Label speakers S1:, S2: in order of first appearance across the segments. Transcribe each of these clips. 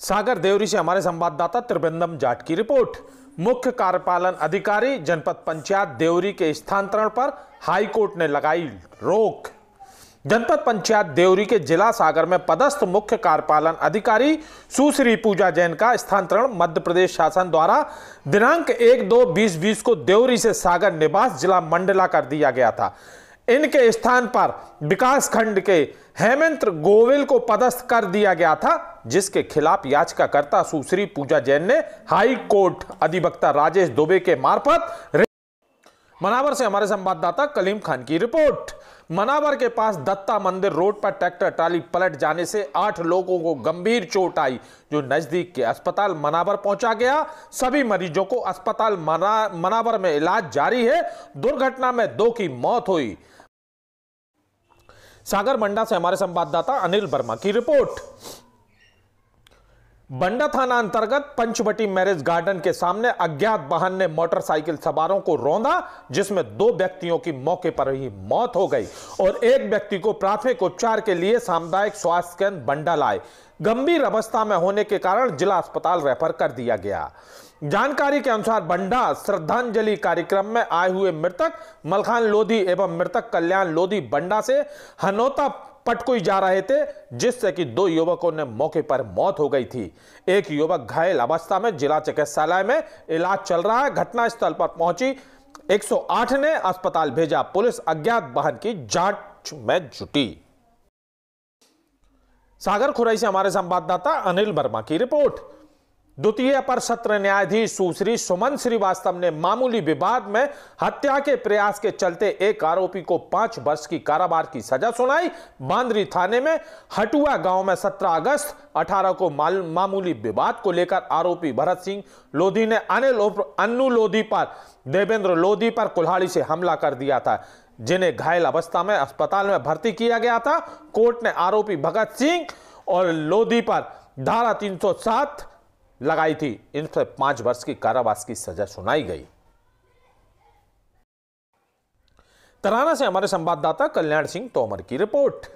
S1: सागर देवरी से हमारे संवाददाता त्रिवेंदम जाट की रिपोर्ट मुख्य कार्यपालन अधिकारी जनपद पंचायत देवरी के स्थानांतरण पर हाईकोर्ट ने लगाई रोक जनपद पंचायत देवरी के जिला सागर में पदस्थ मुख्य कार्यपालन अधिकारी सुश्री पूजा जैन का स्थानांतरण मध्य प्रदेश शासन द्वारा दिनांक एक दो बीस बीस को देवरी से सागर निवास जिला मंडला कर दिया गया था इनके स्थान पर विकास खंड के हेमंत गोविल को पदस्थ कर दिया गया था जिसके खिलाफ याचिकाकर्ता सुश्री पूजा जैन ने हाई कोर्ट अधिवक्ता राजेश दुबे के मार्फत मनावर से हमारे संवाददाता कलीम खान की रिपोर्ट मनावर के पास दत्ता मंदिर रोड पर ट्रैक्टर ट्राली पलट जाने से आठ लोगों को गंभीर चोट आई जो नजदीक के अस्पताल मनावर पहुंचा गया सभी मरीजों को अस्पताल मना, मनावर में इलाज जारी है दुर्घटना में दो की मौत हुई सागर मंडा से हमारे संवाददाता अनिल वर्मा की रिपोर्ट बंडा थाना अंतर्गत पंचवटी मैरिज गार्डन के सामने अज्ञात वाहन ने मोटरसाइकिल सवारों को रौंदा जिसमें दो व्यक्तियों की मौके पर ही मौत हो गई और एक व्यक्ति को प्राथमिक उपचार के लिए सामुदायिक स्वास्थ्य केंद्र बंडा लाए गंभीर अवस्था में होने के कारण जिला अस्पताल रेफर कर दिया गया जानकारी के अनुसार बंडा श्रद्धांजलि कार्यक्रम में आए हुए मृतक मलखान लोधी एवं मृतक कल्याण लोधी बंडा से हनोता पटकुई जा रहे थे जिससे कि दो युवकों ने मौके पर मौत हो गई थी एक युवक घायल अवस्था में जिला चिकित्सालय में इलाज चल रहा है घटना स्थल पर पहुंची 108 ने अस्पताल भेजा पुलिस अज्ञात वाहन की जांच में जुटी सागर खुराई से हमारे संवाददाता अनिल वर्मा की रिपोर्ट द्वितीय अपर सत्र न्यायाधीश सुश्री सुमन श्रीवास्तव ने मामूली विवाद में हत्या के प्रयास के चलते एक आरोपी को पांच वर्ष की कारावास की सजा सुनाई बांद्री थाने में हटुआ गांव में 17 अगस्त 18 को मामूली विवाद को लेकर आरोपी भरत सिंह लोधी ने अनिल अन्नू लोधी पर देवेंद्र लोधी पर कुल्हाड़ी से हमला कर दिया था जिन्हें घायल अवस्था में अस्पताल में भर्ती किया गया था कोर्ट ने आरोपी भगत सिंह और लोधी पर धारा तीन लगाई थी इन पर पांच वर्ष की कारावास की सजा सुनाई गई तराना से हमारे संवाददाता कल्याण सिंह तोमर की रिपोर्ट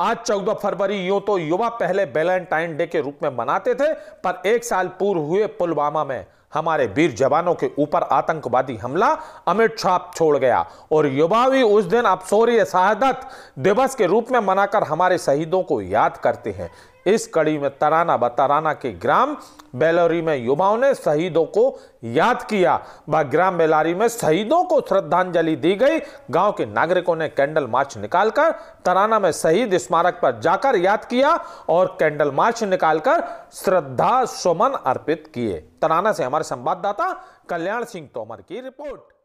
S1: आज चौदह फरवरी यूं तो युवा पहले वैलेंटाइन डे के रूप में मनाते थे पर एक साल पूर्व हुए पुलवामा में हमारे वीर जवानों के ऊपर आतंकवादी हमला अमिट छाप छोड़ गया और युवा भी उस दिन शौर्य शहादत दिवस के रूप में मनाकर हमारे शहीदों को याद करते हैं इस कड़ी में तराना बताराना के ग्राम बेलोरी में युवाओं ने शहीदों को याद किया व ग्राम बेलारी में शहीदों को श्रद्धांजलि दी गई गांव के नागरिकों ने कैंडल मार्च निकालकर तराना में शहीद स्मारक पर जाकर याद किया और कैंडल मार्च निकालकर श्रद्धा सुमन अर्पित किए तराना से हमारे संवाददाता कल्याण सिंह तोमर की रिपोर्ट